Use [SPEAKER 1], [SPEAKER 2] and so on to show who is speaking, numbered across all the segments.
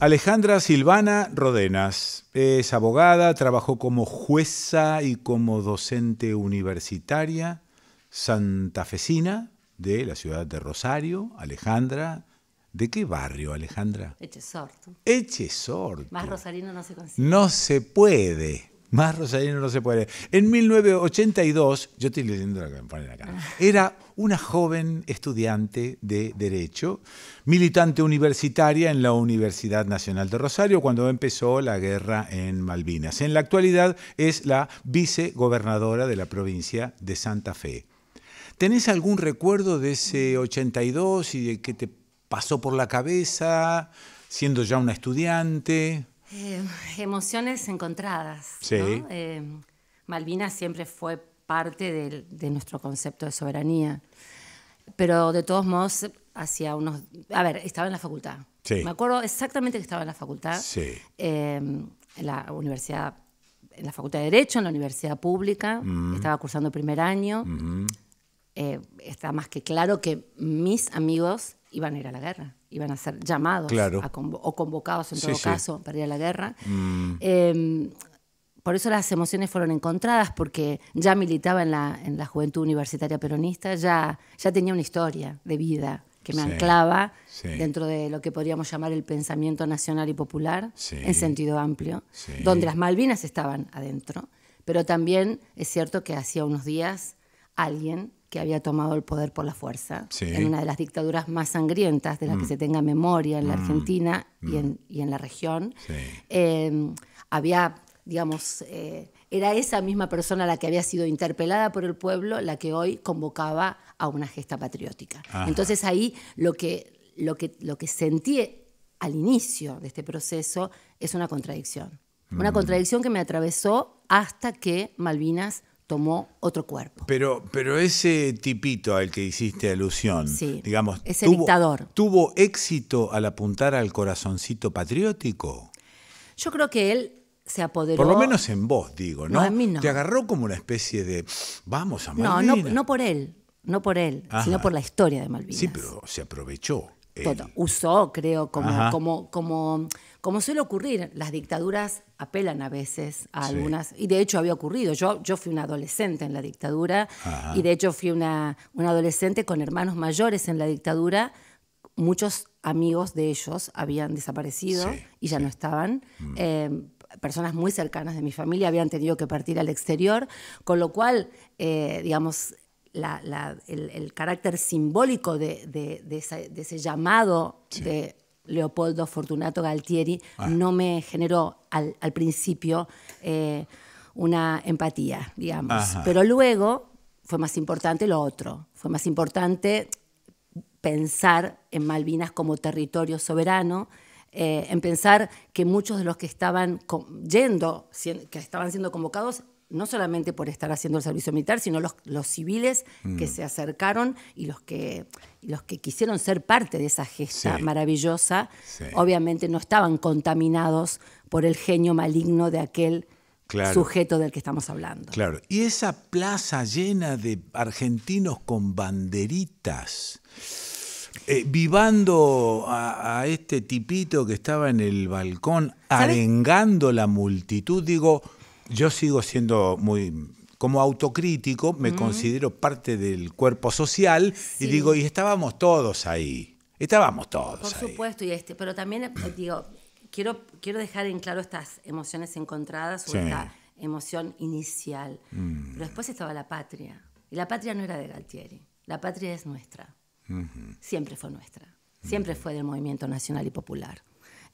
[SPEAKER 1] Alejandra Silvana Rodenas es abogada, trabajó como jueza y como docente universitaria santafesina de la ciudad de Rosario. Alejandra, ¿de qué barrio, Alejandra?
[SPEAKER 2] Echesorto.
[SPEAKER 1] Echesorto. Más
[SPEAKER 2] rosarino no se consigue.
[SPEAKER 1] No se puede. Más rosarino no se puede. En 1982, yo estoy leyendo me ponen acá, era una joven estudiante de Derecho, militante universitaria en la Universidad Nacional de Rosario cuando empezó la guerra en Malvinas. En la actualidad es la vicegobernadora de la provincia de Santa Fe. ¿Tenés algún recuerdo de ese 82 y de qué te pasó por la cabeza siendo ya una estudiante?
[SPEAKER 2] Eh, emociones encontradas. Eh, Malvina siempre fue parte de, nuestro concepto de soberanía. Pero de todos modos, hacía unos. A ver, estaba en la facultad. Me acuerdo exactamente que estaba en la facultad. en eh, la universidad. En la facultad de Derecho, en la universidad pública. Mm. Estaba cursando primer año. Mm-hmm. está más que claro que mis amigos iban a ir a la guerra, iban a ser llamados o convocados en todo caso para ir a la guerra. Mm. Em, por eso las emociones fueron encontradas, porque ya militaba en la, en la juventud universitaria peronista, ya, ya tenía una historia de vida que me anclaba dentro de lo que podríamos llamar el pensamiento nacional y popular en sentido amplio, donde las Malvinas estaban adentro, pero también es cierto que hacía unos días alguien que había tomado el poder por la fuerza, en una de las dictaduras más sangrientas de las que mm. se tenga memoria en la mm. Argentina mm. Y, en, la región. Em, había, digamos, eh, era esa misma persona la que había sido interpelada por el pueblo, la que hoy convocaba a una gesta patriótica. Entonces ahí lo que, lo, que, lo que sentí al inicio de este proceso es una contradicción. Una contradicción que me atravesó hasta que Malvinas tomó otro cuerpo.
[SPEAKER 1] Pero, pero ese tipito al que hiciste alusión, digamos, ese dictador. ¿tuvo éxito al apuntar al corazoncito patriótico?
[SPEAKER 2] Yo creo que él se apoderó. Por lo menos
[SPEAKER 1] en vos, digo, ¿no? no, en mí no. Te agarró como una especie de, vamos a Malvinas. No, no,
[SPEAKER 2] por él, no por él, sino por la historia de Malvinas. Sí,
[SPEAKER 1] pero se aprovechó.
[SPEAKER 2] Usó, creo, como, como, como, suele ocurrir. Las dictaduras apelan a veces a algunas, y de hecho había ocurrido. Yo, yo fui una adolescente en la dictadura, y de hecho fui una, una adolescente con hermanos mayores en la dictadura. Muchos amigos de ellos habían desaparecido y ya no estaban. Mm. Em, personas muy cercanas de mi familia habían tenido que partir al exterior, con lo cual, eh, digamos, el, carácter simbólico de, ese llamado de Leopoldo Fortunato Galtieri ah. no me generó al, principio eh, una empatía, digamos. Pero luego fue más importante lo otro, fue más importante pensar en Malvinas como territorio soberano, eh, en pensar que muchos de los que estaban yendo, que estaban siendo convocados, no solamente por estar haciendo el servicio militar, sino los, civiles que mm. se acercaron y los que, los que quisieron ser parte de esa gesta maravillosa, obviamente no estaban contaminados por el genio maligno de aquel sujeto del que estamos hablando.
[SPEAKER 1] Claro, y esa plaza llena de argentinos con banderitas. Eh, vivando a, este tipito que estaba en el balcón, arengando la multitud, digo, yo sigo siendo muy como autocrítico, me considero parte del cuerpo social y digo, y estábamos todos ahí. Estábamos todos. Por
[SPEAKER 2] supuesto, y este, pero también eh, digo, quiero, quiero dejar en claro estas emociones encontradas o esta emoción inicial. Mm. Pero después estaba la patria. Y la patria no era de Galtieri. La patria es nuestra. Siempre fue nuestra. Siempre fue del movimiento nacional y popular.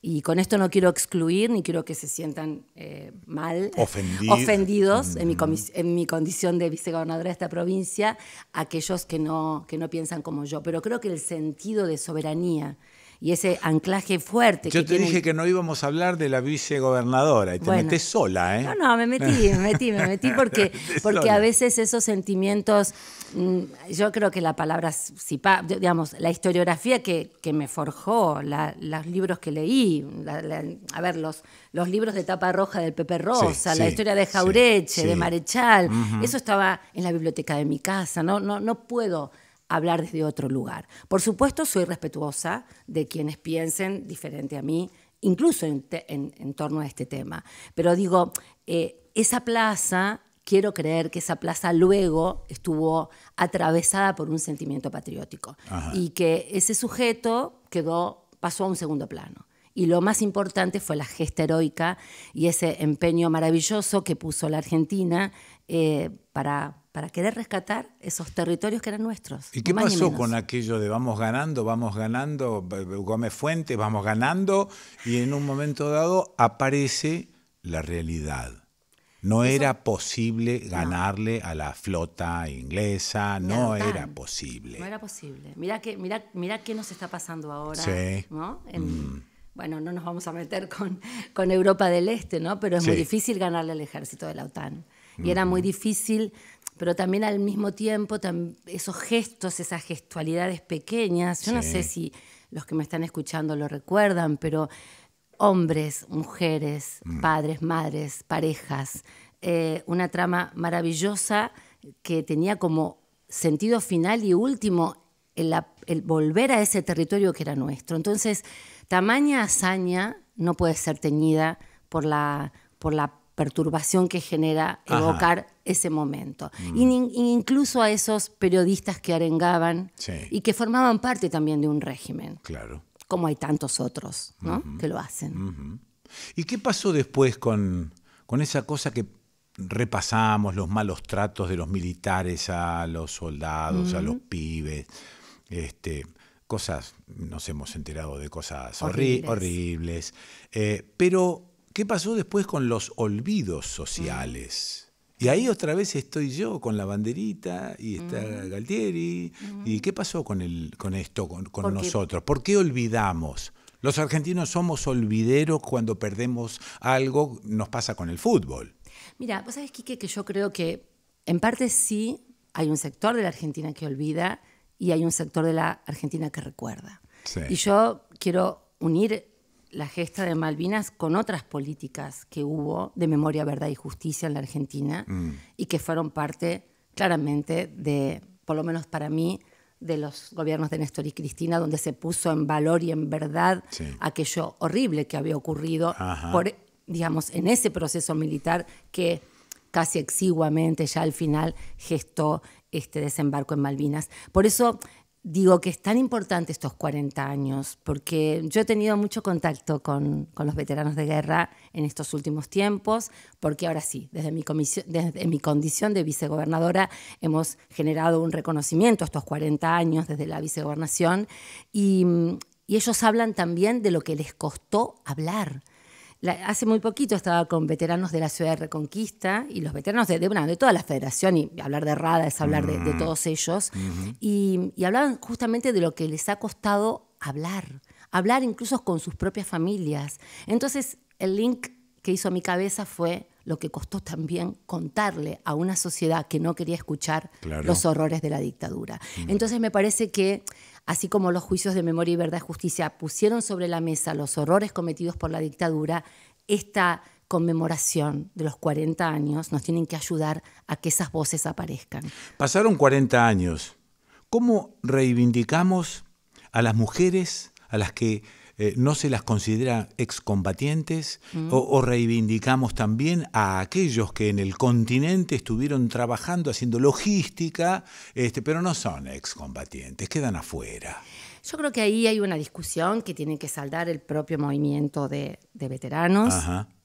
[SPEAKER 2] Y con esto no quiero excluir ni quiero que se sientan eh, mal, ofendidos en, mi mm. en, mi condición de vicegobernadora de esta provincia, aquellos que no, que no piensan como yo. Pero creo que el sentido de soberanía y ese anclaje fuerte. Yo te dije que
[SPEAKER 1] no íbamos a hablar de la vicegobernadora y te sola, ¿eh? No, no, me metí, me
[SPEAKER 2] metí, me metí porque, porque a veces esos sentimientos, mm, yo creo que la palabra, digamos, la historiografía que, me forjó, los libros que leí, a ver, los, los libros de tapa roja del Pepe Rosa, la historia de Jaureche, de Marechal, eso estaba en la biblioteca de mi casa, no, no, no puedo hablar desde otro lugar. Por supuesto, soy respetuosa de quienes piensen diferente a mí, incluso en, torno a este tema. Pero digo, eh, esa plaza, quiero creer que esa plaza luego estuvo atravesada por un sentimiento patriótico y que ese sujeto quedó, pasó a un segundo plano. Y lo más importante fue la gesta heroica y ese empeño maravilloso que puso la Argentina eh, para para querer rescatar esos territorios que eran nuestros. ¿Y qué pasó con
[SPEAKER 1] aquello de vamos ganando, vamos ganando, Gómez Fuentes, vamos ganando, y en un momento dado aparece la realidad? No era posible ganarle a la flota inglesa, no era posible.
[SPEAKER 2] No era posible. Mira que, mira, mira qué nos está pasando ahora, sí. Mm. bueno, no nos vamos a meter con, con Europa del Este, ¿no? Pero es muy difícil ganarle al ejército de la OTAN. Y era muy difícil pero también al mismo tiempo esos gestos, esas gestualidades pequeñas, yo no sé si los que me están escuchando lo recuerdan, pero hombres, mujeres, mm. padres, madres, parejas, eh, una trama maravillosa que tenía como sentido final y último el, el volver a ese territorio que era nuestro. Entonces, tamaña hazaña no puede ser teñida por la, por la perturbación que genera evocar ese momento. Mm. incluso a esos periodistas que arengaban y que formaban parte también de un régimen. Claro. Como hay tantos otros que lo
[SPEAKER 1] hacen. ¿Y qué pasó después con, esa cosa que repasamos, los malos tratos de los militares a los soldados, a los pibes? Este, cosas, nos hemos enterado de cosas horribles, horribles eh, pero ¿Qué pasó después con los olvidos sociales? Mm. Y ahí otra vez estoy yo con la banderita y está mm. Galtieri. ¿Y mm. qué pasó con, el, con esto, con, nosotros? ¿Por qué olvidamos? Los argentinos somos olvideros cuando perdemos algo, nos pasa con el fútbol.
[SPEAKER 2] Mira, vos sabés, Quique, que yo creo que en parte sí hay un sector de la Argentina que olvida y hay un sector de la Argentina que recuerda. Y yo quiero unir la gesta de Malvinas con otras políticas que hubo de memoria, verdad y justicia en la Argentina mm. y que fueron parte claramente de, por lo menos para mí, de los gobiernos de Néstor y Cristina, donde se puso en valor y en verdad aquello horrible que había ocurrido, por, digamos, en ese proceso militar que casi exiguamente ya al final gestó este desembarco en Malvinas. Por eso digo que es tan importante estos 40 años, porque yo he tenido mucho contacto con, los veteranos de guerra en estos últimos tiempos, porque ahora sí, desde mi, desde mi condición de vicegobernadora hemos generado un reconocimiento estos 40 años desde la vicegobernación y ellos hablan también de lo que les costó hablar hace muy poquito estaba con veteranos de la ciudad de Reconquista y los veteranos de, toda la federación, y hablar de Rada es hablar de, mm. todos ellos, y, y, hablaban justamente de lo que les ha costado hablar, hablar incluso con sus propias familias. Entonces, el link que hizo a mi cabeza fue lo que costó también contarle a una sociedad que no quería escuchar los horrores de la dictadura. Mm. Entonces me parece que, así como los juicios de memoria y verdad y justicia pusieron sobre la mesa los horrores cometidos por la dictadura, esta conmemoración de los 40 años nos tienen que ayudar a que esas voces
[SPEAKER 1] aparezcan. Pasaron 40 años. ¿Cómo reivindicamos a las mujeres a las que eh, no se las considera excombatientes mm. o, reivindicamos también a aquellos que en el continente estuvieron trabajando, haciendo logística, este, pero no son excombatientes, quedan afuera. Yo
[SPEAKER 2] creo que ahí hay una discusión que tiene que saldar el propio movimiento de, veteranos,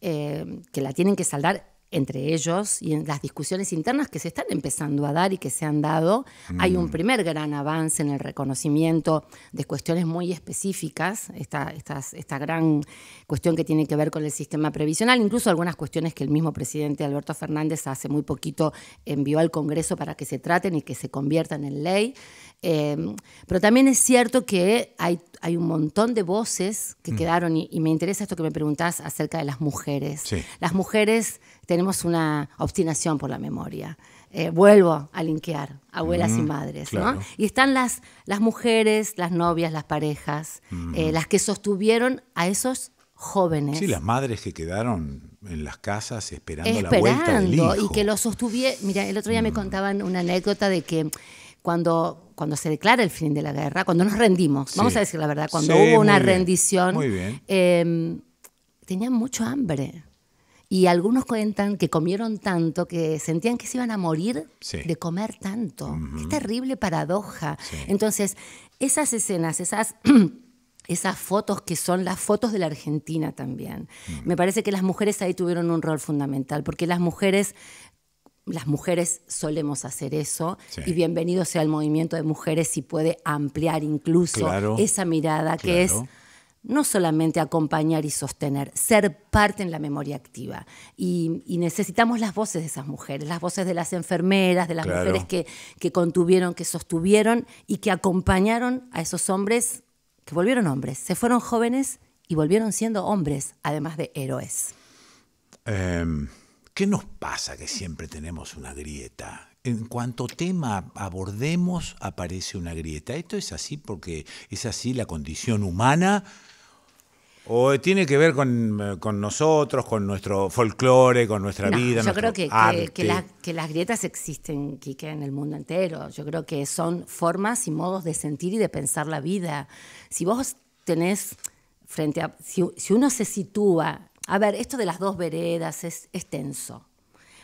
[SPEAKER 2] eh, que la tienen que saldar entre ellos y en las discusiones internas que se están empezando a dar y que se han dado, hay un mm. primer gran avance en el reconocimiento de cuestiones muy específicas, esta, gran cuestión que tiene que ver con el sistema previsional, incluso algunas cuestiones que el mismo presidente Alberto Fernández hace muy poquito envió al Congreso para que se traten y que se conviertan en ley. Em, pero también es cierto que hay, hay un montón de voces que mm. quedaron y, me interesa esto que me preguntás acerca de las mujeres. Las mujeres tenemos una obstinación por la memoria. Eh, vuelvo a linkear abuelas y mm, madres, Y están las, las mujeres, las novias, las parejas, eh, las que sostuvieron a esos jóvenes. Sí, las
[SPEAKER 1] madres que quedaron en las casas esperando, la vuelta del hijo. y que
[SPEAKER 2] lo sostuvieron. Mira, el otro día me mm. contaban una anécdota de que cuando, cuando se declara el fin de la guerra, cuando nos rendimos, vamos a decir la verdad, cuando hubo una rendición, em, tenían mucho hambre. Y algunos cuentan que comieron tanto que sentían que se iban a morir de comer tanto. Qué terrible paradoja. Entonces, esas escenas, esas... esas fotos que son las fotos de la Argentina también. Me parece que las mujeres ahí tuvieron un rol fundamental, porque las mujeres las mujeres solemos hacer eso y bienvenido sea el movimiento de mujeres si puede ampliar incluso esa mirada que es no solamente acompañar y sostener, ser parte en la memoria activa. Y, necesitamos las voces de esas mujeres, las voces de las enfermeras, de las mujeres que, contuvieron, que sostuvieron y que acompañaron a esos hombres que volvieron hombres, se fueron jóvenes y volvieron siendo hombres, además de héroes.
[SPEAKER 1] Em, ¿Qué nos pasa que siempre tenemos una grieta? en cuanto tema abordemos, aparece una grieta. Esto es así porque es así la condición humana ¿O tiene que ver con, nosotros, con nuestro folclore, con nuestra vida? Yo creo que, que,
[SPEAKER 2] las grietas existen, que en el mundo entero. Yo creo que son formas y modos de sentir y de pensar la vida. Si vos tenés frente a... Si, uno se sitúa... A ver, esto de las dos veredas es, es tenso.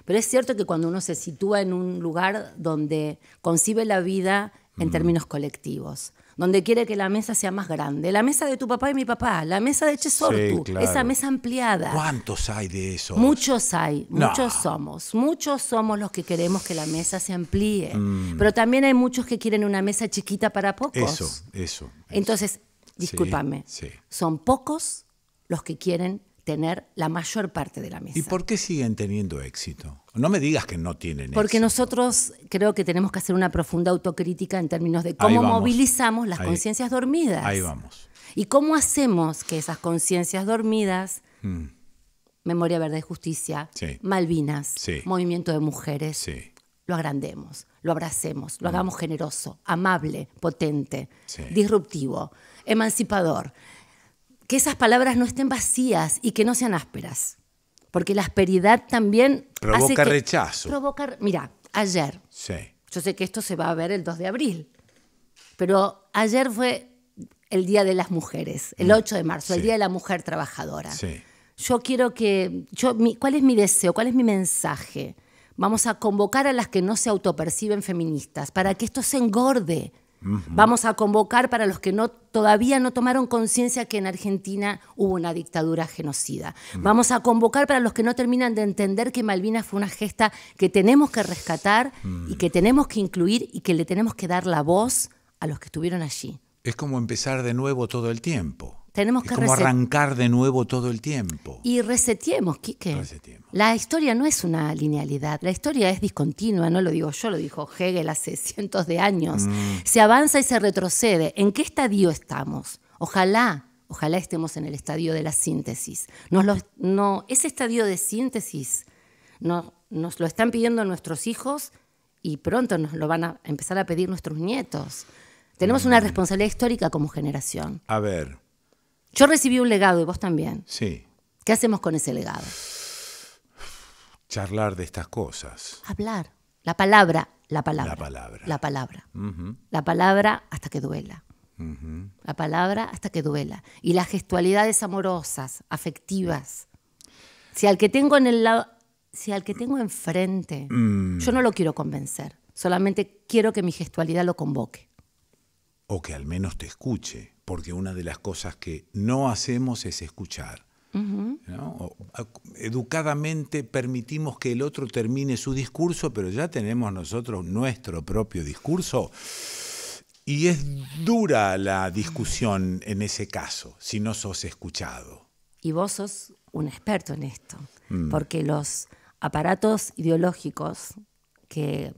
[SPEAKER 2] Pero es cierto que cuando uno se sitúa en un lugar donde concibe la vida en términos colectivos, donde quiere que la mesa sea más grande. La mesa de tu papá y mi papá, la mesa de Chesortu, esa mesa ampliada.
[SPEAKER 1] ¿Cuántos hay de eso? Muchos
[SPEAKER 2] hay, muchos somos. Muchos somos los que queremos que la mesa se amplíe. Mm. Pero también hay muchos que quieren una mesa chiquita para pocos. Eso, eso. Entonces, discúlpame, son pocos los que quieren tener la
[SPEAKER 1] mayor parte de la mesa. ¿Y por qué siguen teniendo éxito? No me digas que no tienen Porque éxito.
[SPEAKER 2] Porque nosotros creo que tenemos que hacer una profunda autocrítica en términos de cómo movilizamos las conciencias dormidas. Ahí vamos. Y cómo hacemos que esas conciencias dormidas, mm. Memoria Verde y Justicia, Malvinas, Movimiento de Mujeres, lo agrandemos, lo abracemos, lo mm. hagamos generoso, amable, potente, disruptivo, emancipador que esas palabras no estén vacías y que no sean ásperas. Porque la asperidad también... Provoca hace rechazo. Provoca, mira, ayer. Sí. Yo sé que esto se va a ver el 2 de abril, pero ayer fue el Día de las Mujeres, el 8 mm. de marzo, el Día de la Mujer Trabajadora. Sí. Yo quiero que, yo, ¿cuál es mi deseo? ¿Cuál es mi mensaje? Vamos a convocar a las que no se autoperciben feministas para que esto se engorde, Vamos a convocar para los que no, todavía no tomaron conciencia que en Argentina hubo una dictadura genocida. Vamos a convocar para los que no terminan de entender que Malvinas fue una gesta que tenemos que rescatar y que tenemos que incluir y que le tenemos que dar la voz a los que estuvieron allí.
[SPEAKER 1] Es como empezar de nuevo todo el tiempo.
[SPEAKER 2] Tenemos que como arrancar
[SPEAKER 1] de nuevo todo el tiempo.
[SPEAKER 2] Y resetiemos. Quique. La historia no es una linealidad, la historia es discontinua, no lo digo yo, lo dijo Hegel hace cientos de años. Mm. Se avanza y se retrocede. ¿En qué estadio estamos? Ojalá, ojalá estemos en el estadio de la síntesis. no, ese estadio de síntesis nos lo están pidiendo nuestros hijos y pronto nos lo van a empezar a pedir nuestros nietos. Tenemos una responsabilidad histórica como generación. A ver, yo recibí un legado y vos también. Sí. ¿Qué hacemos con ese
[SPEAKER 1] legado? Charlar de estas cosas.
[SPEAKER 2] Hablar. La palabra, la palabra. La palabra. La palabra. La palabra hasta que duela. La palabra hasta que duela. Y las gestualidades amorosas, afectivas. Si al que tengo en el lado, si al que tengo enfrente,
[SPEAKER 1] mm. yo
[SPEAKER 2] no lo quiero convencer. Solamente quiero que mi gestualidad lo convoque.
[SPEAKER 1] O que al menos te escuche porque una de las cosas que no hacemos es escuchar. Educadamente permitimos que el otro termine su discurso, pero ya tenemos nosotros nuestro propio discurso. Y es dura la discusión en ese caso, si no sos escuchado.
[SPEAKER 2] Y vos sos un experto en esto, mm. porque los aparatos ideológicos que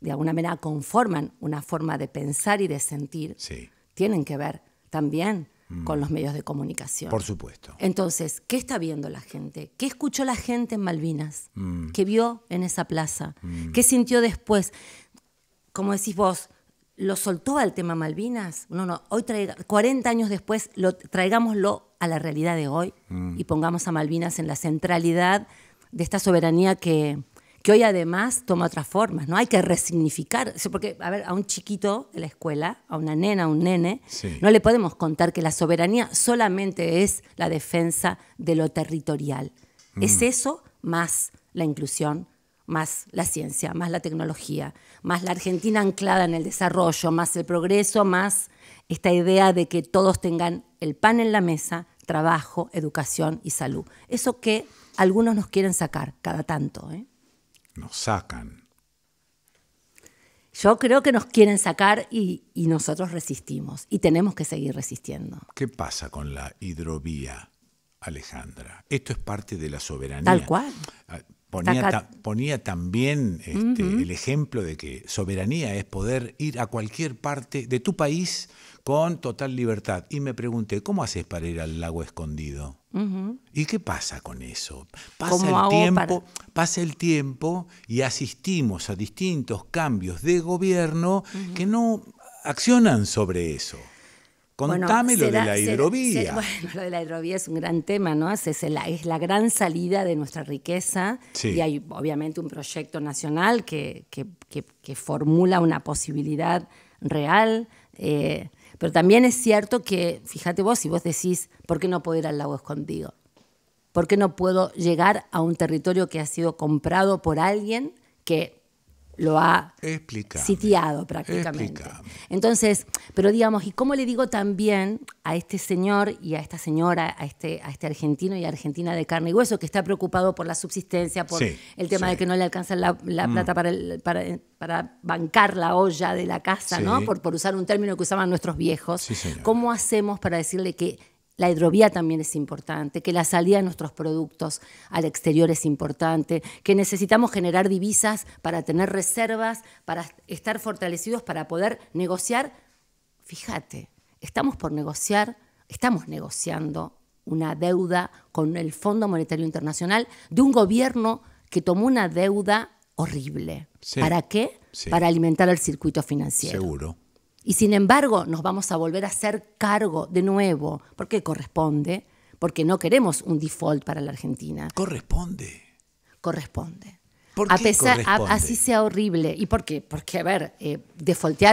[SPEAKER 2] de alguna manera conforman una forma de pensar y de sentir tienen que ver también mm. con los medios de comunicación. Por supuesto. Entonces, ¿qué está viendo la gente? ¿Qué escuchó la gente en Malvinas? Mm. ¿Qué vio en esa plaza? Mm. ¿Qué sintió después? Como decís vos, ¿lo soltó al tema Malvinas? No, no, hoy traiga, 40 años después, traigámoslo a la realidad de hoy y pongamos a Malvinas en la centralidad de esta soberanía que, que hoy además toma otras formas, ¿no? Hay que resignificar, porque, a ver, a un chiquito de la escuela, a una nena, a un nene, no le podemos contar que la soberanía solamente es la defensa de lo territorial. Mm. Es eso más la inclusión, más la ciencia, más la tecnología, más la Argentina anclada en el desarrollo, más el progreso, más esta idea de que todos tengan el pan en la mesa, trabajo, educación y salud. Eso que algunos nos quieren sacar cada tanto, ¿eh?
[SPEAKER 1] nos sacan.
[SPEAKER 2] Yo creo que nos quieren sacar y, nosotros resistimos y tenemos que seguir resistiendo.
[SPEAKER 1] ¿Qué pasa con la hidrovía, Alejandra? Esto es parte de la soberanía. Tal cual. Ah, ponía, también este, el ejemplo de que soberanía es poder ir a cualquier parte de tu país con total libertad. Y me pregunté, ¿cómo haces para ir al lago escondido? ¿Y qué pasa con eso? Pasa el, tiempo, el tiempo y asistimos a distintos cambios de gobierno que no accionan sobre eso. Contame lo de la hidrovía. bueno,
[SPEAKER 2] lo de la hidrovía es un gran tema, ¿no? Es, la, es la, gran salida de nuestra riqueza y hay obviamente un proyecto nacional que, formula una posibilidad real. Eh, pero también es cierto que, fíjate vos, si vos decís, ¿por qué no puedo ir al lago escondido? ¿Por qué no puedo llegar a un territorio que ha sido comprado por alguien que lo ha
[SPEAKER 1] sitiado prácticamente.
[SPEAKER 2] Entonces, pero digamos, ¿y cómo le digo también a este señor y a esta señora, a este, a este argentino y argentina de carne y hueso que está preocupado por la subsistencia, por el tema de que no le alcanza la, mm. plata para, para, bancar la olla de la casa, ¿no? Por, por usar un término que usaban nuestros viejos. ¿Cómo hacemos para decirle que la hidrovía también es importante, que la salida de nuestros productos al exterior es importante, que necesitamos generar divisas para tener reservas, para estar fortalecidos, para poder negociar. Fíjate, estamos por negociar, estamos negociando una deuda con el Fondo Monetario Internacional de un gobierno que tomó una deuda horrible. ¿Para qué? Para alimentar el circuito financiero. Seguro. Y sin embargo, nos vamos a volver a hacer cargo de nuevo, porque corresponde, porque no queremos un default para la Argentina. Corresponde. Corresponde. a pesar, así sea horrible. ¿Y por qué? Porque, a ver, eh,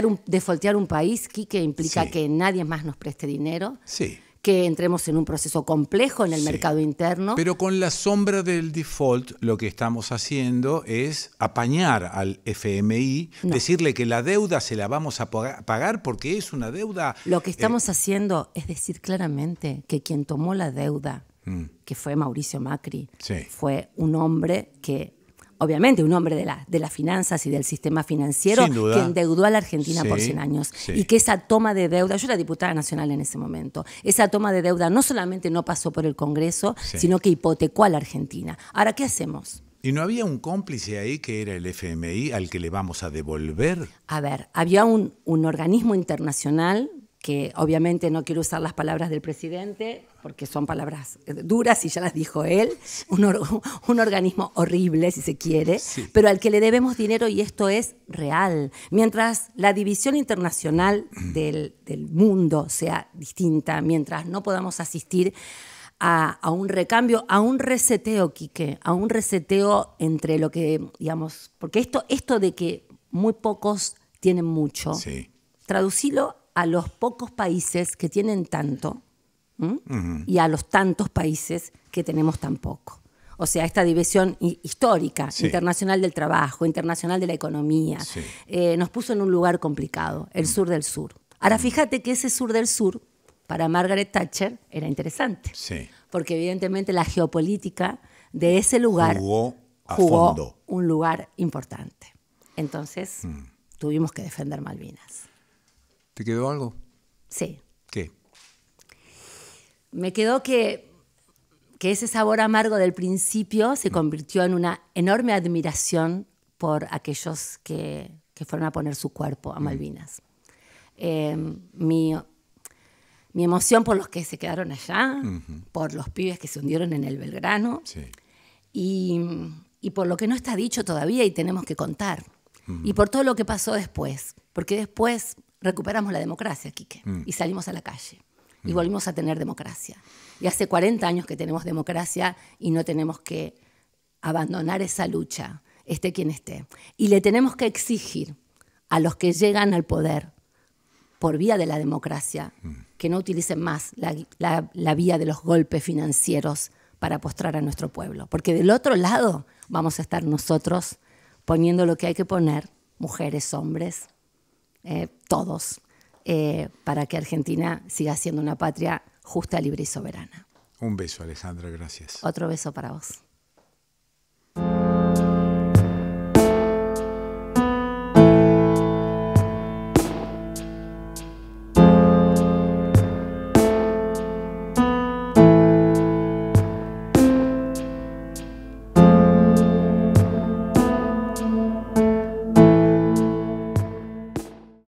[SPEAKER 2] un, un país, que implica que nadie más nos preste dinero. Sí que entremos en un proceso complejo en el mercado interno. Pero
[SPEAKER 1] con la sombra del default lo que estamos haciendo es apañar al FMI, decirle que la deuda se la vamos a pagar porque es una deuda... Lo que eh, estamos
[SPEAKER 2] haciendo es decir claramente que quien tomó la deuda, mm. que fue Mauricio Macri, fue un hombre que obviamente un hombre de, de las finanzas y del sistema financiero que endeudó a la Argentina por 100 años y que esa toma de deuda, yo era diputada nacional en ese momento, esa toma de deuda no solamente no pasó por el Congreso, sino que hipotecó a la Argentina. Ahora, ¿qué hacemos?
[SPEAKER 1] ¿Y no había un cómplice ahí que era el FMI al que le vamos a devolver?
[SPEAKER 2] A ver, había un, un organismo internacional que obviamente no quiero usar las palabras del presidente, porque son palabras eh, duras y ya las dijo él, un, organismo horrible si se quiere, pero al que le debemos dinero y esto es real. Mientras la división internacional mm. del, mundo sea distinta, mientras no podamos asistir a, un recambio, a un reseteo, Quique, a un reseteo entre lo que, digamos, porque esto, esto de que muy pocos tienen mucho, sí. traducilo a los pocos países que tienen tanto ¿Mm? y a los tantos países que tenemos tampoco. O sea, esta división histórica, internacional del trabajo, internacional de la economía, eh, nos puso en un lugar complicado, el mm. sur del sur. Ahora mm. fíjate que ese sur del sur, para Margaret Thatcher, era interesante. Porque evidentemente la geopolítica de ese
[SPEAKER 1] lugar jugó,
[SPEAKER 2] un lugar importante. Entonces, tuvimos que defender Malvinas.
[SPEAKER 1] ¿Te quedó algo?
[SPEAKER 2] Sí me quedó que, ese sabor amargo del principio se convirtió en una enorme admiración por aquellos que, fueron a poner su cuerpo a mm. Malvinas. Em, mi, emoción por los que se quedaron allá, por los pibes que se hundieron en el Belgrano y, por lo que no está dicho todavía y tenemos que contar. Y por todo lo que pasó después, porque después recuperamos la democracia, Quique, mm. y salimos a la calle y mm. volvimos a tener democracia. Y hace 40 años que tenemos democracia y no tenemos que abandonar esa lucha, esté quien esté. Y le tenemos que exigir a los que llegan al poder por vía de la democracia mm. que no utilicen más la, vía de los golpes financieros para postrar a nuestro pueblo. Porque del otro lado vamos a estar nosotros poniendo lo que hay que poner, mujeres, hombres, eh, todos. Eh, para que Argentina siga siendo una patria justa, libre y soberana.
[SPEAKER 1] Un beso, Alejandra, gracias.
[SPEAKER 2] Otro beso para vos.